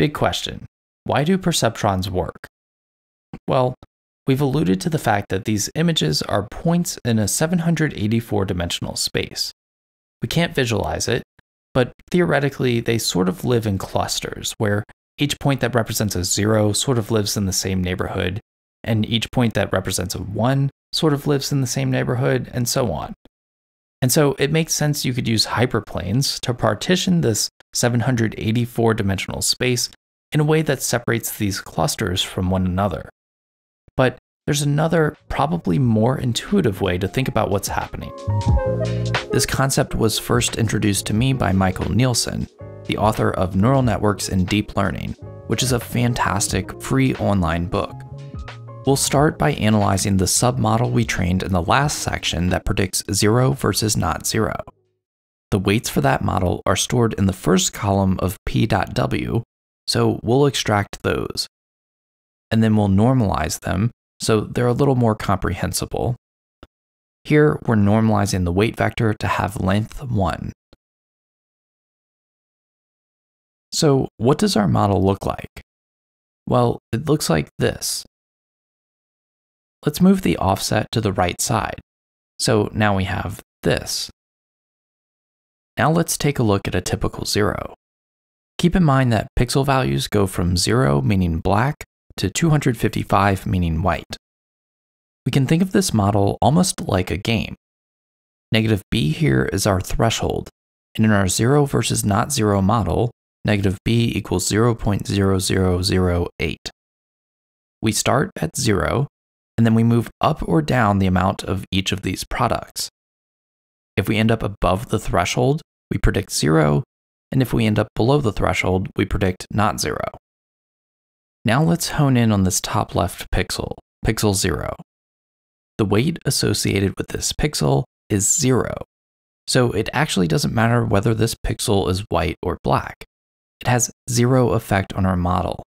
Big question why do perceptrons work? Well, we've alluded to the fact that these images are points in a 784 dimensional space. We can't visualize it, but theoretically, they sort of live in clusters where each point that represents a zero sort of lives in the same neighborhood, and each point that represents a one sort of lives in the same neighborhood, and so on. And so it makes sense you could use hyperplanes to partition this 784 dimensional space in a way that separates these clusters from one another. But there's another, probably more intuitive way to think about what's happening. This concept was first introduced to me by Michael Nielsen, the author of Neural Networks and Deep Learning, which is a fantastic free online book. We'll start by analyzing the submodel we trained in the last section that predicts zero versus not zero. The weights for that model are stored in the first column of p.w, so we'll extract those. And then we'll normalize them so they're a little more comprehensible. Here, we're normalizing the weight vector to have length 1. So, what does our model look like? Well, it looks like this. Let's move the offset to the right side. So now we have this. Now let's take a look at a typical zero. Keep in mind that pixel values go from zero, meaning black, to 255, meaning white. We can think of this model almost like a game. Negative b here is our threshold, and in our zero versus not zero model, negative b equals 0.0008. We start at zero, and then we move up or down the amount of each of these products. If we end up above the threshold, we predict zero, and if we end up below the threshold, we predict not zero. Now let's hone in on this top left pixel, pixel zero. The weight associated with this pixel is zero, so it actually doesn't matter whether this pixel is white or black. It has zero effect on our model.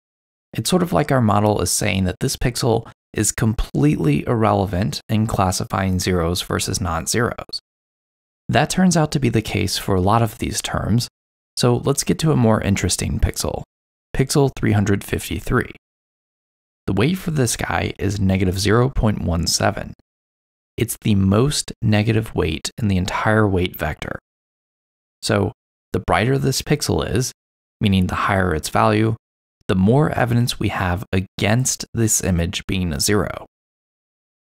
It's sort of like our model is saying that this pixel is completely irrelevant in classifying zeros versus non zeros. That turns out to be the case for a lot of these terms, so let's get to a more interesting pixel, pixel 353. The weight for this guy is negative 0.17. It's the most negative weight in the entire weight vector. So the brighter this pixel is, meaning the higher its value, the more evidence we have against this image being a zero.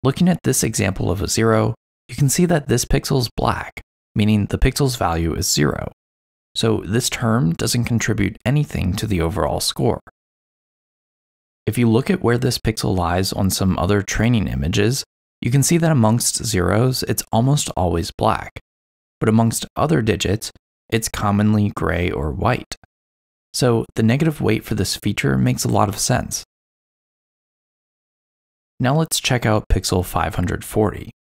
Looking at this example of a zero, you can see that this pixel is black, meaning the pixel's value is zero. So this term doesn't contribute anything to the overall score. If you look at where this pixel lies on some other training images, you can see that amongst zeros, it's almost always black, but amongst other digits, it's commonly gray or white. So the negative weight for this feature makes a lot of sense. Now let's check out Pixel 540.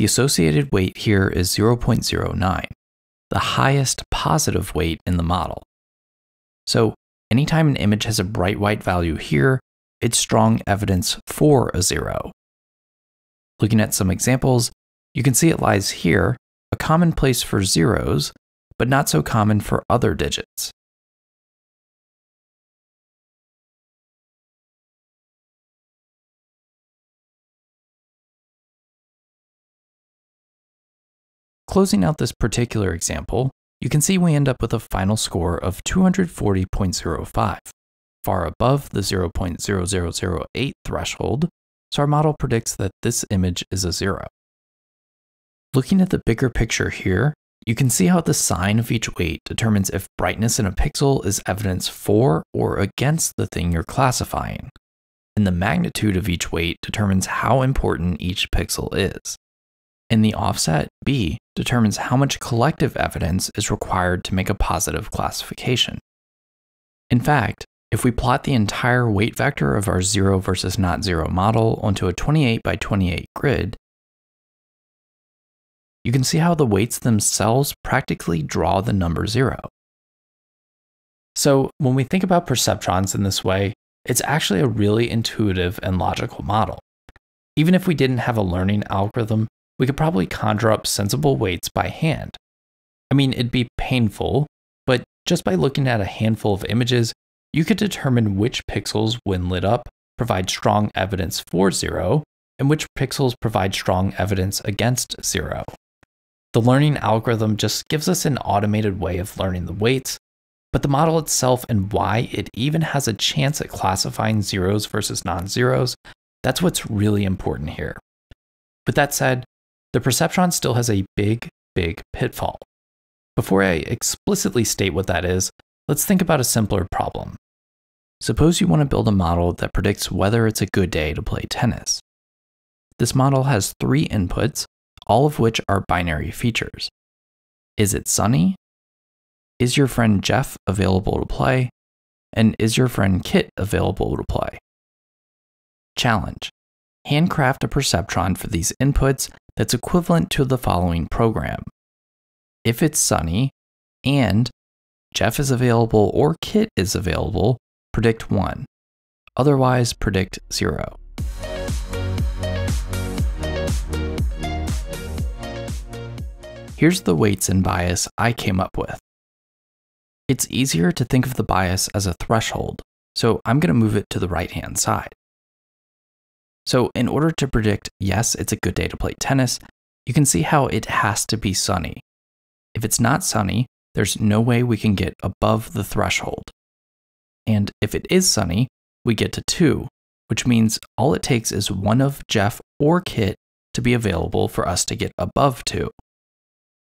The associated weight here is 0.09, the highest positive weight in the model. So anytime an image has a bright white value here, it's strong evidence for a zero. Looking at some examples, you can see it lies here, a common place for zeros, but not so common for other digits. Closing out this particular example, you can see we end up with a final score of 240.05, far above the 0.0008 threshold, so our model predicts that this image is a zero. Looking at the bigger picture here, you can see how the sign of each weight determines if brightness in a pixel is evidence for or against the thing you're classifying, and the magnitude of each weight determines how important each pixel is and the offset B determines how much collective evidence is required to make a positive classification. In fact, if we plot the entire weight vector of our 0 versus not 0 model onto a 28 by 28 grid, you can see how the weights themselves practically draw the number 0. So, when we think about perceptrons in this way, it's actually a really intuitive and logical model. Even if we didn't have a learning algorithm, we could probably conjure up sensible weights by hand. I mean, it'd be painful, but just by looking at a handful of images, you could determine which pixels, when lit up, provide strong evidence for zero, and which pixels provide strong evidence against zero. The learning algorithm just gives us an automated way of learning the weights, but the model itself and why it even has a chance at classifying zeros versus non zeros, that's what's really important here. With that said, the perceptron still has a big, big pitfall. Before I explicitly state what that is, let's think about a simpler problem. Suppose you want to build a model that predicts whether it's a good day to play tennis. This model has three inputs, all of which are binary features. Is it sunny? Is your friend Jeff available to play? And is your friend Kit available to play? Challenge Handcraft a perceptron for these inputs that's equivalent to the following program. If it's sunny and Jeff is available or Kit is available, predict 1. Otherwise, predict 0. Here's the weights and bias I came up with. It's easier to think of the bias as a threshold, so I'm going to move it to the right-hand side. So, in order to predict, yes, it's a good day to play tennis, you can see how it has to be sunny. If it's not sunny, there's no way we can get above the threshold. And if it is sunny, we get to two, which means all it takes is one of Jeff or Kit to be available for us to get above two.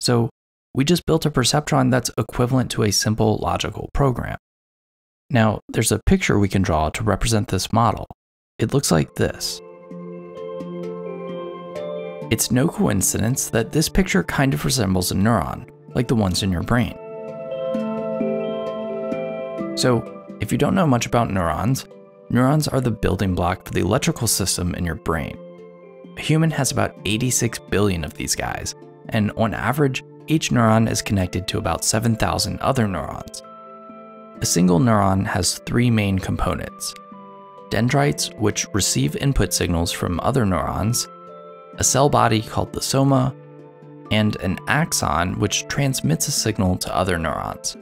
So we just built a perceptron that's equivalent to a simple logical program. Now, there's a picture we can draw to represent this model. It looks like this. It's no coincidence that this picture kind of resembles a neuron, like the ones in your brain. So, if you don't know much about neurons, neurons are the building block for the electrical system in your brain. A human has about 86 billion of these guys, and on average, each neuron is connected to about 7,000 other neurons. A single neuron has three main components dendrites, which receive input signals from other neurons, a cell body called the soma, and an axon which transmits a signal to other neurons.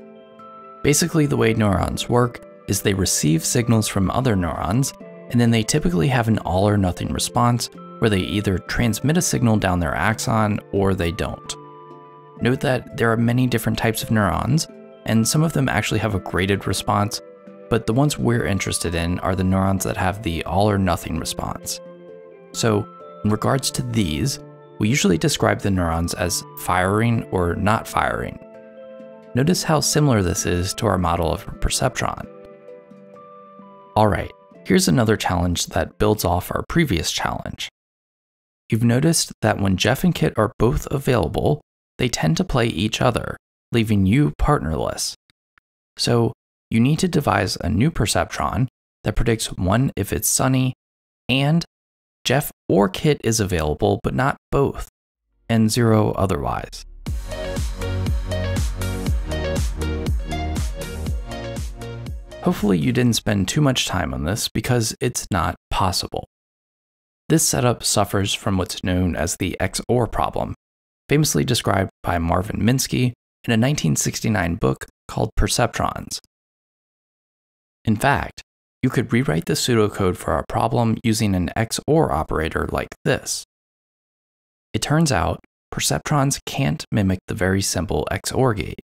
Basically, the way neurons work is they receive signals from other neurons, and then they typically have an all or nothing response where they either transmit a signal down their axon or they don't. Note that there are many different types of neurons, and some of them actually have a graded response, but the ones we're interested in are the neurons that have the all or nothing response. So, in regards to these, we usually describe the neurons as firing or not firing. Notice how similar this is to our model of a perceptron. Alright, here's another challenge that builds off our previous challenge. You've noticed that when Jeff and Kit are both available, they tend to play each other, leaving you partnerless. So, you need to devise a new perceptron that predicts one if it's sunny and Jeff or Kit is available, but not both, and zero otherwise. Hopefully you didn't spend too much time on this because it's not possible. This setup suffers from what's known as the XOR problem, famously described by Marvin Minsky in a 1969 book called Perceptrons. In fact, you could rewrite the pseudocode for our problem using an XOR operator like this. It turns out, perceptrons can't mimic the very simple XOR gate.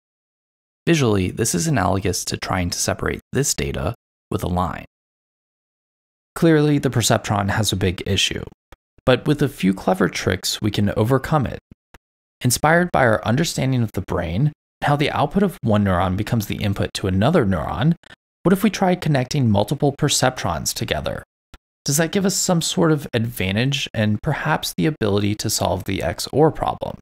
Visually, this is analogous to trying to separate this data with a line. Clearly, the perceptron has a big issue, but with a few clever tricks, we can overcome it. Inspired by our understanding of the brain, how the output of one neuron becomes the input to another neuron, what if we try connecting multiple perceptrons together? Does that give us some sort of advantage and perhaps the ability to solve the XOR problem?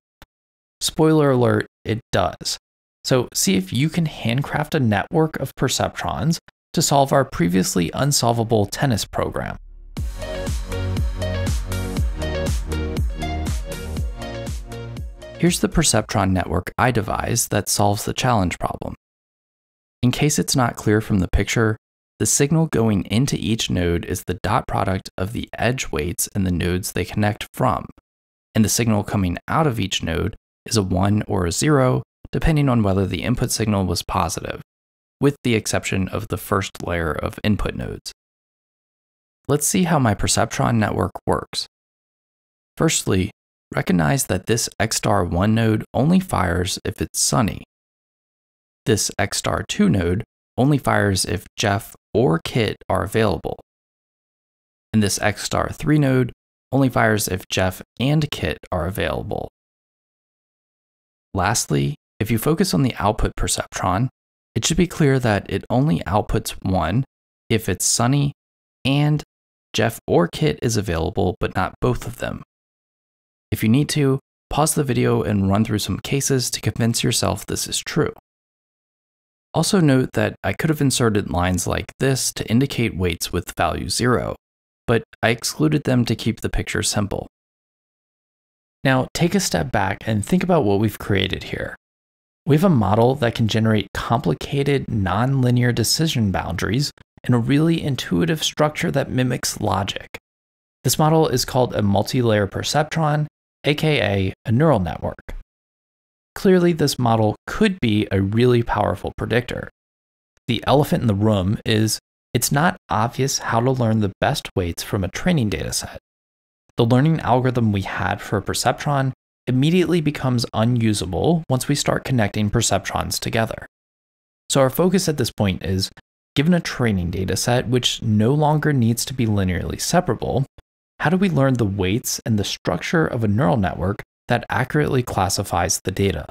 Spoiler alert, it does. So see if you can handcraft a network of perceptrons to solve our previously unsolvable tennis program. Here's the perceptron network I devised that solves the challenge problem. In case it's not clear from the picture, the signal going into each node is the dot product of the edge weights and the nodes they connect from, and the signal coming out of each node is a 1 or a 0, depending on whether the input signal was positive, with the exception of the first layer of input nodes. Let's see how my perceptron network works. Firstly, recognize that this XSTAR1 node only fires if it's sunny, this xstar2 node only fires if Jeff or Kit are available. And this xstar3 node only fires if Jeff and Kit are available. Lastly, if you focus on the output perceptron, it should be clear that it only outputs one if it's sunny and Jeff or Kit is available, but not both of them. If you need to, pause the video and run through some cases to convince yourself this is true. Also note that I could have inserted lines like this to indicate weights with value 0, but I excluded them to keep the picture simple. Now take a step back and think about what we've created here. We have a model that can generate complicated nonlinear decision boundaries in a really intuitive structure that mimics logic. This model is called a multi-layer perceptron, aka a neural network. Clearly, this model could be a really powerful predictor. The elephant in the room is it's not obvious how to learn the best weights from a training dataset. The learning algorithm we had for perceptron immediately becomes unusable once we start connecting perceptrons together. So our focus at this point is given a training dataset which no longer needs to be linearly separable, how do we learn the weights and the structure of a neural network that accurately classifies the data.